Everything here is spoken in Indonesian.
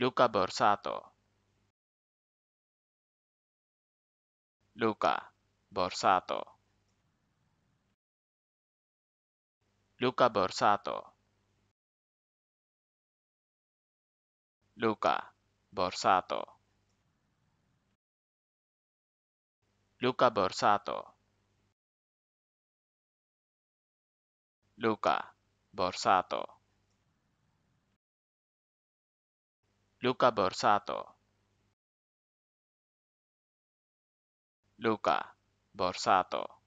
Luca Borsato Luca Borsato Luca Borsato Luca Borsato Luca Borsato Luca Borsato Luca Borsato. Luca Borsato